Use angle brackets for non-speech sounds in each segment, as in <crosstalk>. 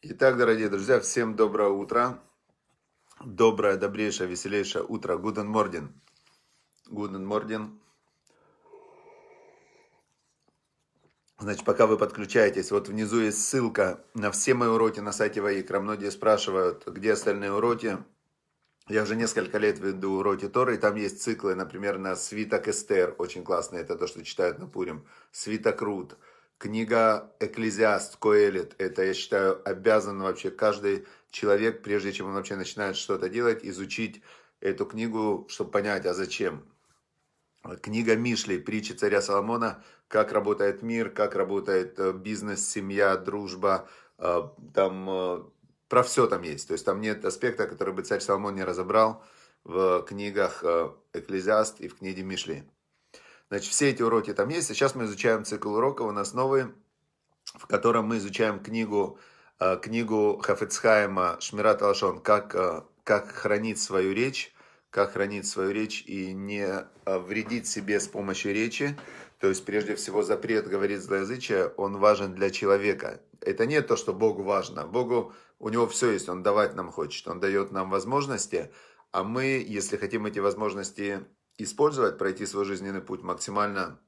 Итак, дорогие друзья, всем доброе утро. Доброе, добрейшее, веселейшее утро. Гуден Морден. Гуден Морден. Значит, пока вы подключаетесь, вот внизу есть ссылка на все мои уроки на сайте Ваикра. Многие спрашивают, где остальные уроки. Я уже несколько лет веду уроки Торы, и там есть циклы, например, на свиток Эстер, очень классные, это то, что читают на Пурим, свиток Рут, Книга «Экклезиаст», «Коэлит» – это, я считаю, обязан вообще каждый человек, прежде чем он вообще начинает что-то делать, изучить эту книгу, чтобы понять, а зачем. Книга Мишли, притчи царя Соломона, как работает мир, как работает э, бизнес, семья, дружба, э, там э, про все там есть. То есть там нет аспекта, который бы царь Соломон не разобрал в книгах Экклезиаст и в книге Мишли. Значит, все эти уроки там есть. сейчас мы изучаем цикл уроков. У нас новый, в котором мы изучаем книгу, э, книгу Хафицхайма Шмират Алашон «Как, э, «Как хранить свою речь», как хранить свою речь и не э, вредить себе с помощью речи. То есть, прежде всего, запрет говорить злоязычие, он важен для человека. Это не то, что Богу важно. Богу, у него все есть, он давать нам хочет, он дает нам возможности, а мы, если хотим эти возможности использовать, пройти свой жизненный путь максимально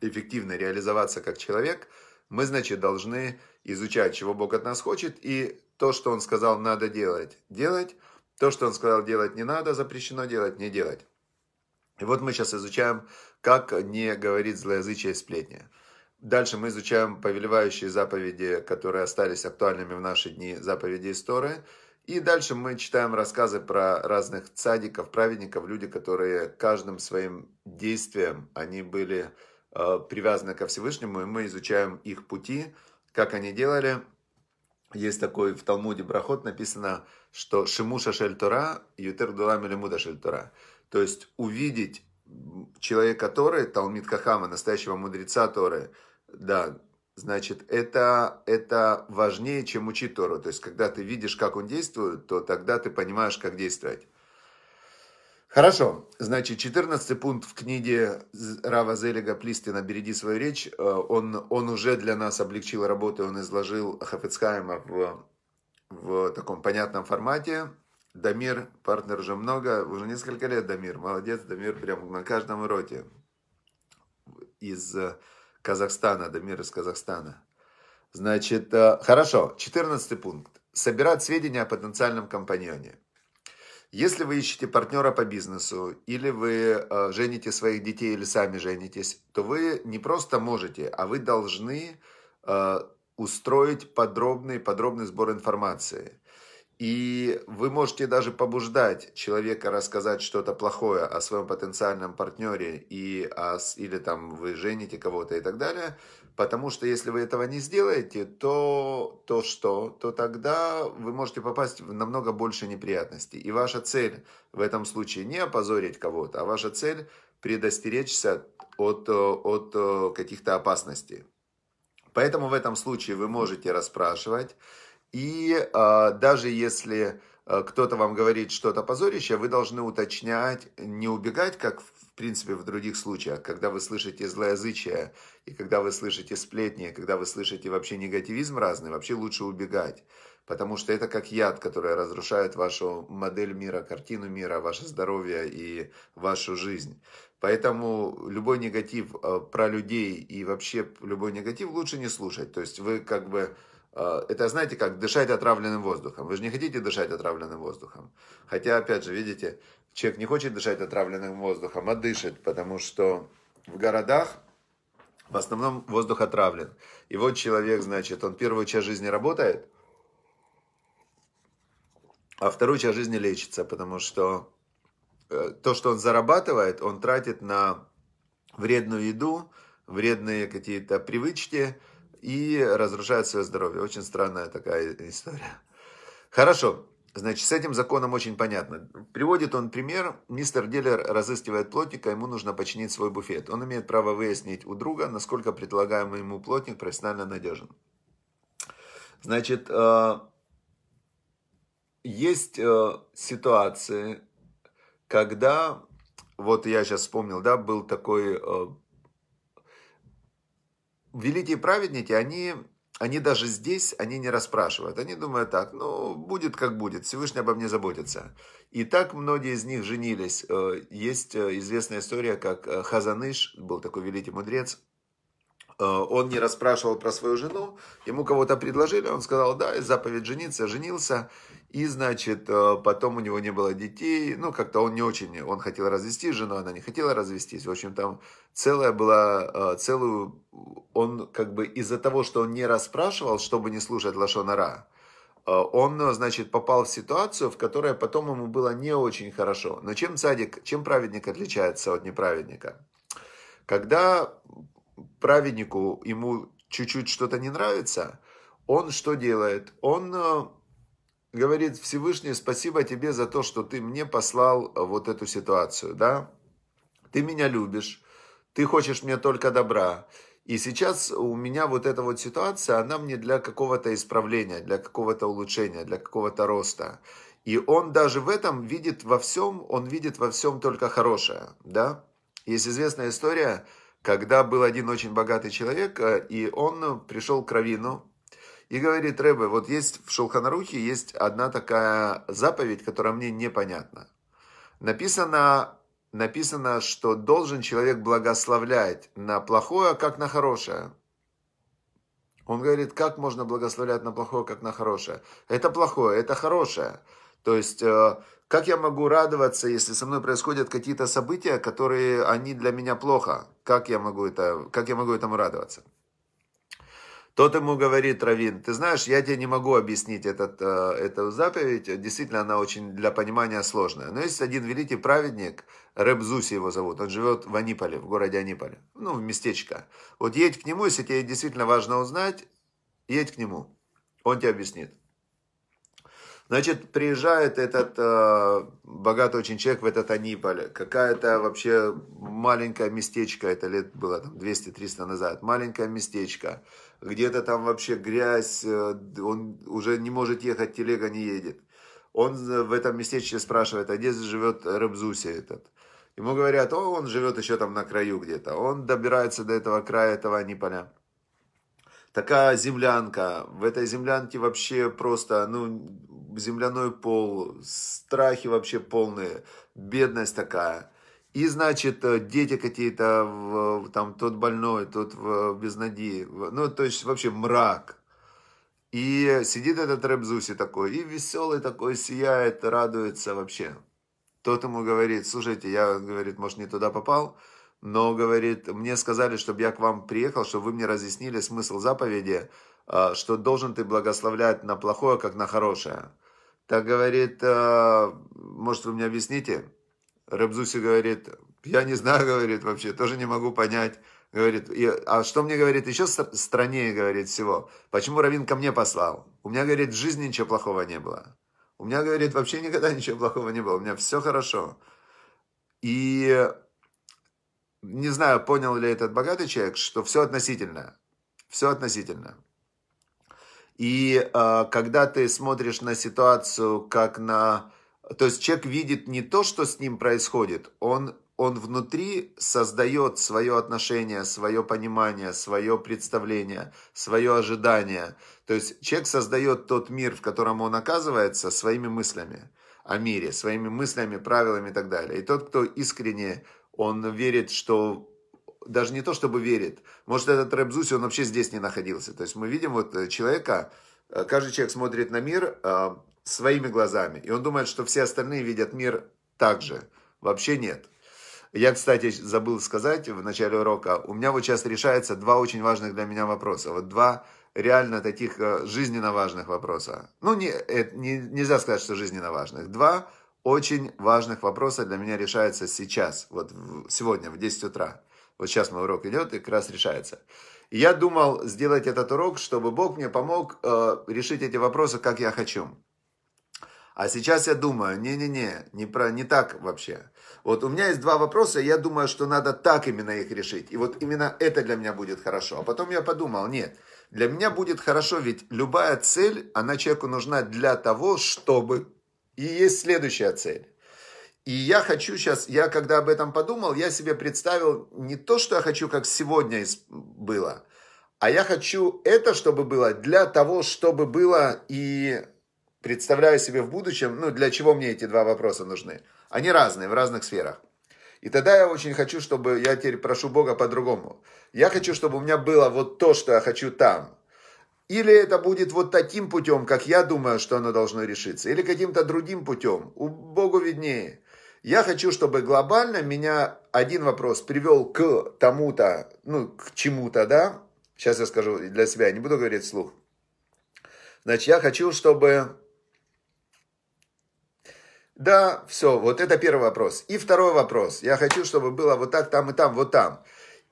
эффективно, реализоваться как человек, мы, значит, должны изучать, чего Бог от нас хочет, и то, что Он сказал, надо делать, делать, то, что Он сказал, делать не надо, запрещено делать, не делать. И вот мы сейчас изучаем, как не говорить злоязычие и сплетни. Дальше мы изучаем повелевающие заповеди, которые остались актуальными в наши дни, заповеди истории. И дальше мы читаем рассказы про разных цадиков, праведников, люди, которые каждым своим действием, они были э, привязаны ко Всевышнему, и мы изучаем их пути, как они делали. Есть такой в Талмуде брахот написано, что «Шимуша шель Тора, ютер дула мелемуда шель Тора». То есть увидеть человека Торы, Талмит Кахама настоящего мудреца Торы, да, Значит, это, это важнее, чем учить Тору. То есть, когда ты видишь, как он действует, то тогда ты понимаешь, как действовать. Хорошо, значит, 14 пункт в книге Рава Зелига Плистина «Береги свою речь». Э, он, он уже для нас облегчил работу, он изложил Хафецхайма в, в таком понятном формате. Дамир, партнер уже много, уже несколько лет Дамир, молодец, Дамир прям на каждом уроке. Из Казахстана, Дамир из Казахстана. Значит, э, хорошо, 14 пункт. Собирать сведения о потенциальном компаньоне. Если вы ищете партнера по бизнесу, или вы э, жените своих детей, или сами женитесь, то вы не просто можете, а вы должны э, устроить подробный, подробный сбор информации. И вы можете даже побуждать человека рассказать что-то плохое о своем потенциальном партнере и о, или там вы жените кого-то и так далее. Потому что если вы этого не сделаете, то, то что? То тогда вы можете попасть в намного больше неприятностей. И ваша цель в этом случае не опозорить кого-то, а ваша цель предостеречься от, от э, каких-то опасностей. Поэтому в этом случае вы можете расспрашивать и э, даже если э, кто-то вам говорит что-то позорище, вы должны уточнять, не убегать, как в принципе в других случаях, когда вы слышите злоязычие, и когда вы слышите сплетни, и когда вы слышите вообще негативизм разный, вообще лучше убегать. Потому что это как яд, который разрушает вашу модель мира, картину мира, ваше здоровье и вашу жизнь. Поэтому любой негатив а, про людей и вообще любой негатив лучше не слушать. То есть вы как бы а, это, знаете, как дышать отравленным воздухом. Вы же не хотите дышать отравленным воздухом. Хотя, опять же, видите, человек не хочет дышать отравленным воздухом, а дышит, потому что в городах в основном воздух отравлен. И вот человек, значит, он первую часть жизни работает, а вторую часть жизни лечится, потому что э, то, что он зарабатывает, он тратит на вредную еду, вредные какие-то привычки – и разрушают свое здоровье. Очень странная такая история. Хорошо, Значит, с этим законом очень понятно. Приводит он пример. Мистер Дилер разыскивает плотника, ему нужно починить свой буфет. Он имеет право выяснить у друга, насколько предлагаемый ему плотник профессионально надежен. Значит, э, есть э, ситуации, когда, вот я сейчас вспомнил, да, был такой э, великие праведники, они, они даже здесь, они не расспрашивают. Они думают так, ну, будет как будет, Всевышний обо мне заботится. И так многие из них женились. Э, есть э, известная история, как э, Хазаныш, был такой великий мудрец, он не расспрашивал про свою жену, ему кого-то предложили, он сказал, да, заповедь жениться, женился, и, значит, э, потом у него не было детей. Ну, как-то он не очень... Он хотел развестись жену, она не хотела развестись. В общем, там целая была... Э, целую... Он как бы из-за того, что он не расспрашивал, чтобы не слушать Лашонара, э, он, значит, попал в ситуацию, в которой потом ему было не очень хорошо. Но чем цадик, чем праведник отличается от неправедника? Когда праведнику ему чуть-чуть что-то не нравится, он что делает? Он говорит Всевышний, спасибо тебе за то, что ты мне послал э, вот эту ситуацию, да? Ты меня любишь, ты хочешь мне только добра. И сейчас у меня вот эта вот ситуация, она мне для какого-то исправления, для какого-то улучшения, для какого-то роста. И он даже в этом видит во всем, он видит во всем только хорошее, да? Есть известная история, когда был один очень богатый человек, э, и он пришел к Равину, и говорит Рэбе, вот есть в Шелханарухе есть одна такая заповедь, которая мне непонятна. Написано, написано, что должен человек благословлять на плохое, как на хорошее. Он говорит, как можно благословлять на плохое, как на хорошее. Это плохое, это хорошее. То есть, э, как я могу радоваться, если со мной происходят какие-то события, которые они для меня плохо? Как я могу, это, как я могу этому радоваться? Тот ему говорит, Равин, ты знаешь, я тебе не могу объяснить этот, э, эту заповедь, действительно она очень для понимания сложная. Но есть один великий праведник, Рэбзуси его зовут, он живет в Аниполе, в городе Аниполе, ну, в местечко. Вот едь к нему, если тебе действительно важно узнать, едь к нему, он тебе объяснит. Значит, приезжает этот э, богатый очень человек в этот Аниполь, какая-то вообще маленькое местечко, это лет было там 200-300 назад, маленькое местечко, где-то там вообще грязь, э, он уже не может ехать, телега не едет. Он э, в этом местечке спрашивает, а где живет Рыбзуся этот? Ему говорят, о, он живет еще там на краю где-то. Он добирается до этого края, этого Аниполя. Такая землянка. В этой землянке вообще просто, ну, земляной пол, страхи вообще полные, бедность такая – и, значит, э, дети какие-то, там, тот больной, тот в безнадии. Ну, то есть, вообще мрак. И сидит этот рэп Зуси такой, и веселый такой, сияет, радуется вообще. Тот ему говорит, слушайте, я, говорит, может, не туда попал, но, говорит, мне сказали, чтобы я к вам приехал, чтобы вы мне разъяснили смысл заповеди, э, что должен ты благословлять на плохое, как на хорошее. Так говорит, «Э, может, вы мне объясните? Рабзуси говорит, я не знаю, <laughs> говорит, вообще, тоже не могу понять. Говорит, и, а что мне, говорит, еще страннее, говорит, всего. Почему Равин ко мне послал? У меня, говорит, в жизни ничего плохого не было. У меня, говорит, вообще никогда <laughs> ничего плохого не было. У меня все хорошо. И не знаю, понял ли этот богатый человек, что все относительно. Все относительно. И э, когда ты смотришь на ситуацию как на то есть человек видит не то, что с ним происходит, он, он внутри создает свое отношение, свое понимание, свое представление, свое ожидание. То есть человек создает тот мир, в котором он оказывается, своими мыслями о мире, своими мыслями, правилами и так далее. И тот, кто искренне, он верит, что даже не то чтобы верит, может этот Рэбзуси, он вообще здесь не находился. То есть мы видим вот э, человека, Э, каждый человек смотрит на мир э, своими глазами, и он думает, что все остальные видят мир так же. Вообще нет. Я, кстати, забыл сказать в начале урока, у меня вот сейчас решается два очень важных для меня вопроса. Вот два реально таких э, жизненно важных вопроса. Ну, не, не, нельзя сказать, что жизненно важных. Два очень важных вопроса для меня решаются сейчас, вот сегодня, в 10 утра. Вот сейчас мой урок идет и как раз решается. И я думал сделать этот урок, чтобы Бог мне помог э, решить эти вопросы, как я хочу. А сейчас я думаю, не-не-не, не, про, не так вообще. Вот у меня есть два вопроса, я думаю, что надо так именно их решить. И вот именно это для меня будет хорошо. А потом я подумал, нет, для меня будет хорошо, ведь любая цель, она человеку нужна для того, чтобы... И есть следующая цель. И я хочу сейчас, я когда об этом подумал, я себе представил не то, что я хочу, как сегодня было, а я хочу это, чтобы было для того, чтобы было и представляю себе в будущем, ну, для чего мне эти два вопроса нужны. Они разные, в разных сферах. И тогда я очень хочу, чтобы, я теперь прошу Бога по-другому. Я хочу, чтобы у меня было вот то, что я хочу там. Или это будет вот таким путем, как я думаю, что оно должно решиться. Или каким-то другим путем. У Богу виднее. Я хочу, чтобы глобально меня один вопрос привел к тому-то, ну, к чему-то, да? Сейчас я скажу для себя, не буду говорить слух. Значит, я хочу, чтобы... Да, все, вот это первый вопрос. И второй вопрос. Я хочу, чтобы было вот так, там и там, вот там.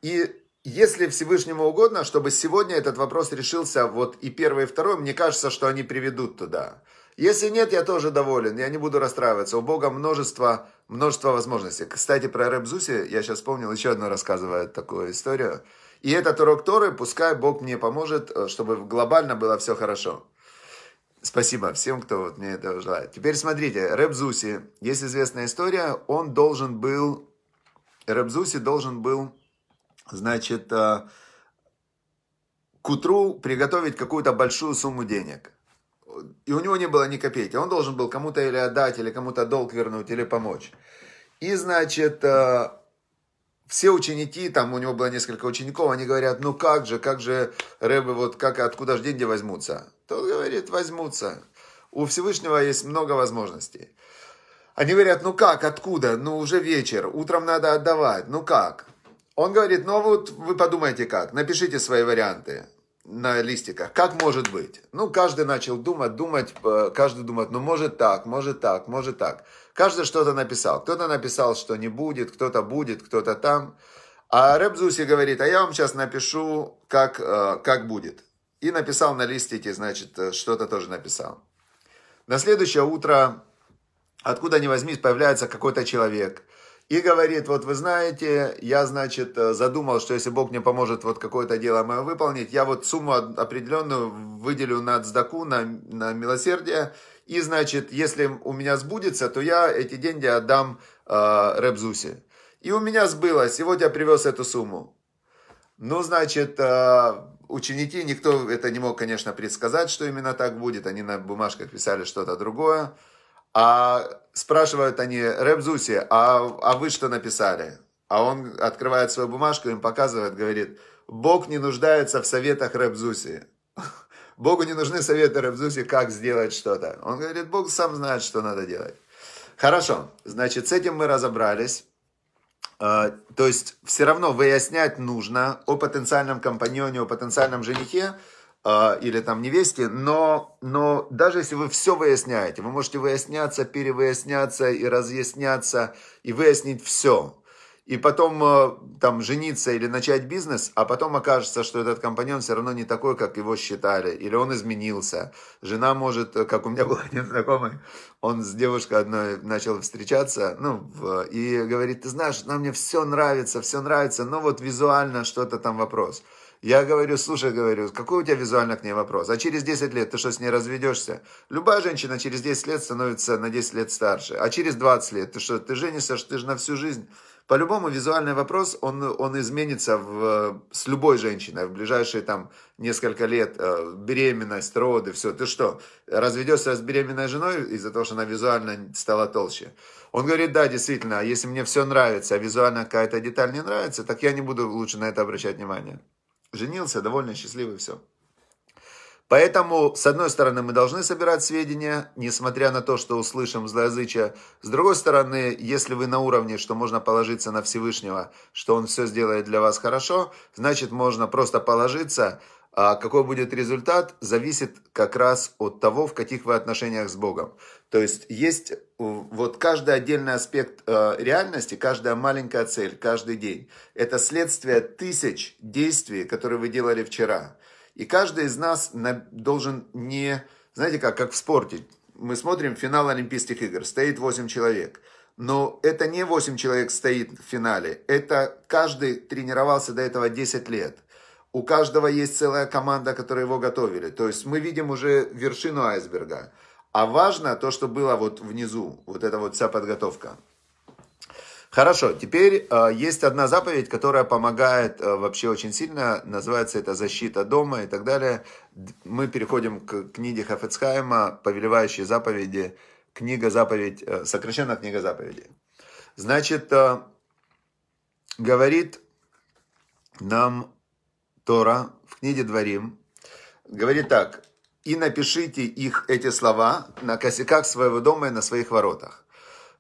И если Всевышнему угодно, чтобы сегодня этот вопрос решился, вот и первый, и второй, мне кажется, что они приведут туда. Если нет, я тоже доволен, я не буду расстраиваться. У Бога множество, множество возможностей. Кстати, про Рэб я сейчас вспомнил, еще одно рассказывает такую историю. И этот урок Торы, пускай Бог мне поможет, э, чтобы глобально было все хорошо. Спасибо всем, кто вот мне это желает. Теперь смотрите, Рэб есть известная история, он должен был, Рэб должен был, значит, э, к утру приготовить какую-то большую сумму денег – и у него не было ни копейки. Он должен был кому-то или отдать, или кому-то долг вернуть, или помочь. И, значит, э, все ученики, там у него было несколько учеников, они говорят, ну как же, как же рыбы, вот как, откуда же деньги возьмутся? Тот говорит, возьмутся. У Всевышнего есть много возможностей. Они говорят, ну как, откуда? Ну уже вечер, утром надо отдавать, ну как? Он говорит, ну а вот вы подумайте как, напишите свои варианты на листиках. Как может быть? Ну, каждый начал думать, думать, э, каждый думает, ну, может так, может так, может так. Каждый что-то написал. Кто-то написал, что не будет, кто-то будет, кто-то там. А Рэб говорит, а я вам сейчас напишу, как, э, как будет. И написал на листике, значит, э, что-то тоже написал. На следующее утро, откуда ни возьмись, появляется какой-то человек – и говорит, вот вы знаете, я, значит, э, задумал, что если Бог мне поможет вот какое-то дело мое выполнить, я вот сумму определенную выделю на цдаку, на, на милосердие, и, значит, если у меня сбудется, то я эти деньги отдам э, Рэбзусе. И у меня сбылось, сегодня я привез эту сумму. Ну, значит, э, ученики, никто это не мог, конечно, предсказать, что именно так будет, они на бумажках писали что-то другое. А спрашивают они, Рэп Зуси, а, а вы что написали? А он открывает свою бумажку, им показывает, говорит, Бог не нуждается в советах Рэп Зуси. <laughs> Богу не нужны советы Рэп Зуси, как сделать что-то. Он говорит, Бог сам знает, что надо делать. Хорошо, значит, с этим мы разобрались. А, то есть все равно выяснять нужно о потенциальном компаньоне, о потенциальном женихе, а, или там невесте, но, но даже если вы все выясняете, вы можете выясняться, перевыясняться и разъясняться, и выяснить все. И потом а, там жениться или начать бизнес, а потом окажется, что этот компаньон все равно не такой, как его считали, или он изменился. Жена может, как у меня был <laughs> один знакомый, он с девушкой одной начал встречаться, ну, и говорит, ты знаешь, нам мне все нравится, все нравится, но вот визуально что-то там вопрос – я говорю, слушай, говорю, какой у тебя визуально к ней вопрос? А через 10 лет ты что, с ней разведешься? Любая женщина через 10 лет становится на 10 лет старше. А через 20 лет ты что, ты женишься, ты же на всю жизнь. По-любому визуальный вопрос, он, он изменится в, с любой женщиной в ближайшие там несколько лет, э, беременность, роды, все. Ты что, разведешься с беременной женой из-за того, что она визуально стала толще? Он говорит, да, действительно, если мне все нравится, а визуально какая-то деталь не нравится, так я не буду лучше на это обращать внимание. Женился, довольно счастливый, все. Поэтому, с одной стороны, мы должны собирать сведения, несмотря на то, что услышим злоязычие. С другой стороны, если вы на уровне, что можно положиться на Всевышнего, что Он все сделает для вас хорошо, значит, можно просто положиться – а какой будет результат, зависит как раз от того, в каких вы отношениях с Богом. То есть есть э, вот каждый отдельный аспект э, реальности, каждая маленькая цель, каждый день. Это следствие тысяч действий, которые вы делали вчера. И каждый из нас должен не... Знаете как, как в спорте. Мы смотрим финал Олимпийских игр. Стоит 8 человек. Но это не 8 человек стоит в финале. Это каждый тренировался до этого 10 лет – у каждого есть целая команда, которая его готовили. То есть мы видим уже вершину айсберга. А важно то, что было вот внизу, вот эта вот вся подготовка. Хорошо, теперь э, есть одна заповедь, которая помогает э, вообще очень сильно, называется это защита дома и так далее. Мы переходим к книге Хафецхайма, повелевающей заповеди, книга заповедь, э, сокращенно книга заповеди. Значит, э, говорит нам Тора в книге Дворим говорит так. «И напишите их, эти слова, на косяках своего дома и на своих воротах».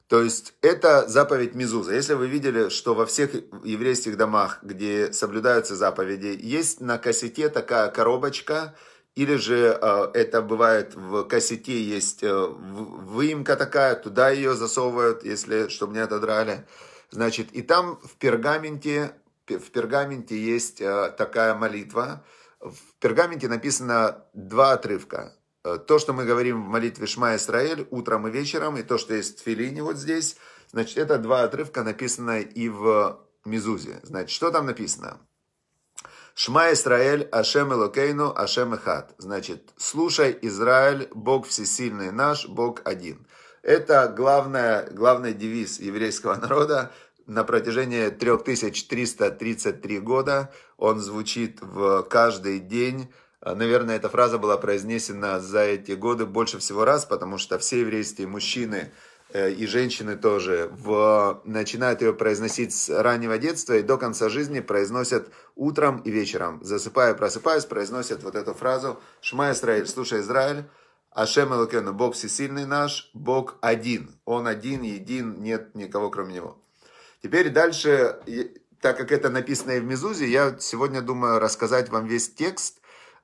То есть это заповедь Мизуза. Если вы видели, что во всех еврейских домах, где соблюдаются заповеди, есть на косяке такая коробочка, или же э, это бывает в кассете есть э, выемка такая, туда ее засовывают, если, чтобы не отодрали. Значит, и там в пергаменте в пергаменте есть э, такая молитва. В пергаменте написано два отрывка. Э, то, что мы говорим в молитве Шма Исраэль утром и вечером, и то, что есть в Филине вот здесь, значит, это два отрывка, написанные и в Мизузе. Значит, что там написано? Шма Исраэль, Ашем Элокейну, Ашем Эхат. Значит, слушай, Израиль, Бог всесильный наш, Бог один. Это главная, главный девиз еврейского народа, на протяжении 3333 года он звучит в каждый день. Наверное, эта фраза была произнесена за эти годы больше всего раз, потому что все еврейские мужчины э, и женщины тоже в, начинают ее произносить с раннего детства и до конца жизни произносят утром и вечером. Засыпая, просыпаясь, произносят вот эту фразу «Шма Израиль, слушай Израиль, Ашем Элокену, Бог всесильный наш, Бог один, Он один, един, нет никого кроме Него». Теперь дальше, так как это написано и в Мезузе, я сегодня думаю рассказать вам весь текст.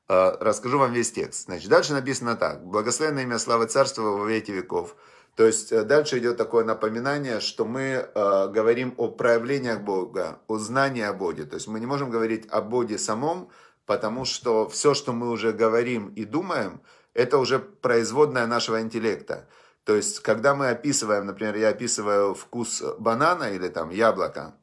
Э, расскажу вам весь текст. Значит, дальше написано так. Благословенное имя славы царства во веки веков. То есть э, дальше идет такое напоминание, что мы э, говорим о проявлениях Бога, о знании о Боге. То есть мы не можем говорить о Боге самом, потому что все, что мы уже говорим и думаем, это уже производное нашего интеллекта. То есть, когда мы описываем, например, я описываю вкус банана или там яблока,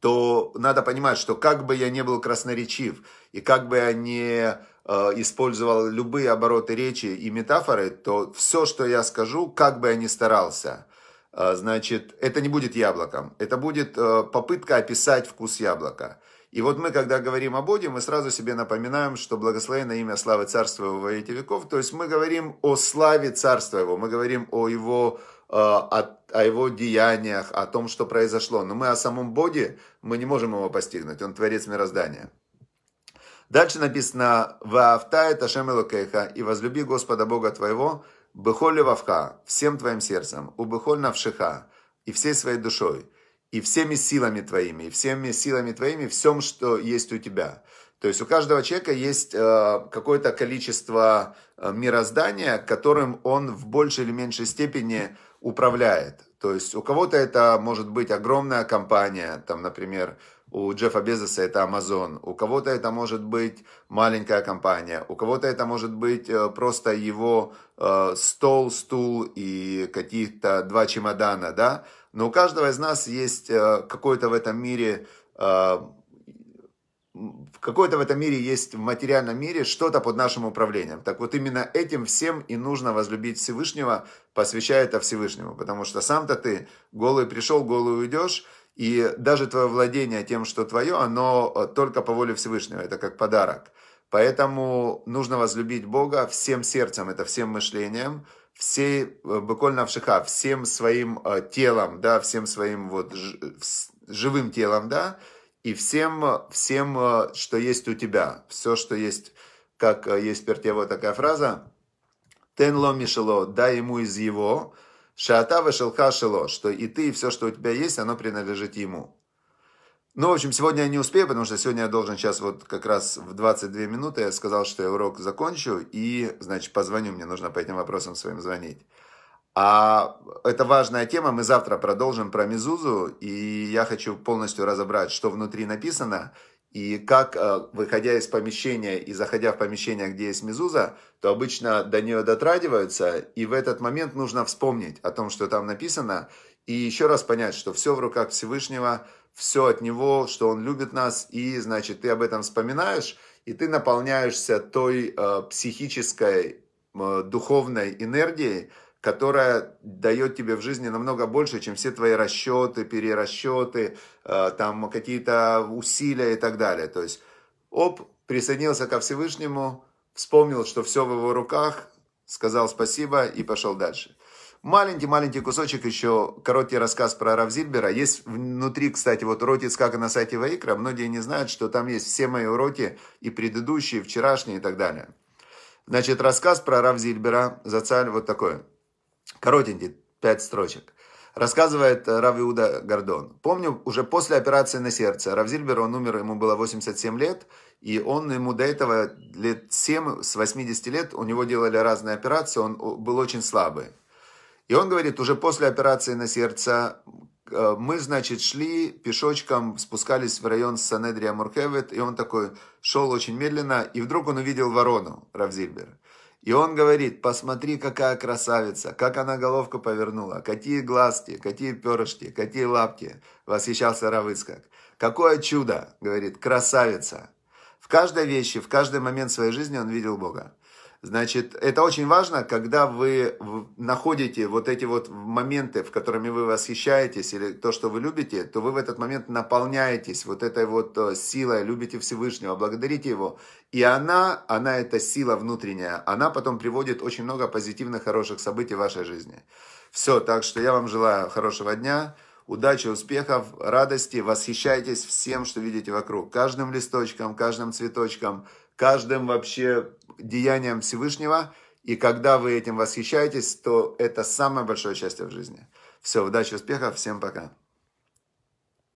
то надо понимать, что как бы я не был красноречив, и как бы я не э, использовал любые обороты речи и метафоры, то все, что я скажу, как бы я ни старался, э, значит, это не будет яблоком. Это будет э, попытка описать вкус яблока. И вот мы, когда говорим о Боге, мы сразу себе напоминаем, что благословенное имя славы Царства Его во эти веков. То есть мы говорим о славе Царства Его, мы говорим о Его э, о, о его деяниях, о том, что произошло. Но мы о самом Боге, мы не можем его постигнуть. Он творец мироздания. Дальше написано «Ваавтай ташем элокейха» и «Возлюби Господа Бога твоего, бехоль вавха, всем твоим сердцем, убехоль навшиха, и всей своей душой» и всеми силами твоими, и всеми силами твоими, всем, что есть у тебя. То есть у каждого человека есть э, какое-то количество э, мироздания, которым он в большей или меньшей степени управляет. То есть у кого-то это может быть огромная компания, там, например, у Джеффа Безоса это Amazon, у кого-то это может быть маленькая компания, у кого-то это может быть э, просто его э, стол, стул и каких-то два чемодана, да, но у каждого из нас есть э, какой-то в этом мире э, в какой-то в этом мире есть в материальном мире что-то под нашим управлением. Так вот именно этим всем и нужно возлюбить Всевышнего, посвящая это Всевышнему. Потому что сам-то ты голый пришел, голый уйдешь, и даже твое владение тем, что твое, оно э, только по воле Всевышнего, это как подарок. Поэтому нужно возлюбить Бога всем сердцем, это всем мышлением, всей, э, буквально вшиха, всем своим э, телом, да, всем своим вот живым телом, да, и всем, э, всем, что есть у тебя, все, что есть, как есть пертево такая фраза, тенло мишело, дай ему из его, шаата вешелха шело, что и ты, и все, что у тебя есть, оно принадлежит ему. Ну, в общем, сегодня я не успею, потому что сегодня я должен сейчас вот как раз в 22 минуты. Я сказал, что я урок закончу и, значит, позвоню. Мне нужно по этим вопросам своим звонить. А это важная тема. Мы завтра продолжим про Мизузу. И я хочу полностью разобрать, что внутри написано. И как, э, выходя из помещения и заходя в помещение, где есть мизуза, то обычно до нее дотрагиваются, и в этот момент нужно вспомнить о том, что там написано, и еще раз понять, что все в руках Всевышнего, все от Него, что Он любит нас, и, значит, ты об этом вспоминаешь, и ты наполняешься той э, психической, э, духовной энергией, которая дает тебе в жизни намного больше, чем все твои расчеты, перерасчеты, э, там какие-то усилия и так далее. То есть, оп, присоединился ко Всевышнему, вспомнил, что все в его руках, сказал спасибо и пошел дальше. Маленький-маленький кусочек еще, короткий рассказ про Равзильбера. Есть внутри, кстати, вот уроки Ицкака на сайте Ваикра. Многие не знают, что там есть все мои уроки, и предыдущие, и вчерашние, и так далее. Значит, рассказ про Равзильбера, зацаль вот такой. Коротенький, пять строчек. Рассказывает э, Равиуда Гордон. Помню, уже после операции на сердце, Равзильбер, он умер, ему было 87 лет, и он ему до этого лет 7, с 80 лет, у него делали разные операции, он был очень слабый. И он говорит, уже после операции на сердце э, мы, значит, шли пешочком, спускались в район Санедрия Муркевет, и он такой шел очень медленно, и вдруг он увидел ворону Равзильбер. И он говорит, посмотри, какая красавица, как она головку повернула, какие глазки, какие перышки, какие лапки, восхищался Равыцкак. Какое чудо, говорит, красавица. В каждой вещи, в каждый момент своей жизни он видел Бога. Значит, это очень важно, когда вы находите вот эти вот моменты, в которыми вы восхищаетесь или то, что вы любите, то вы в этот момент наполняетесь вот этой вот э, силой, любите Всевышнего, благодарите Его. И она, она эта сила внутренняя, она потом приводит очень много позитивных, хороших событий в вашей жизни. Все, так что я вам желаю хорошего дня. Удачи, успехов, радости. Восхищайтесь всем, что видите вокруг. Каждым листочком, каждым цветочком, каждым вообще деяниям Всевышнего, и когда вы этим восхищаетесь, то это самое большое счастье в жизни. Все, удачи, успехов, всем пока.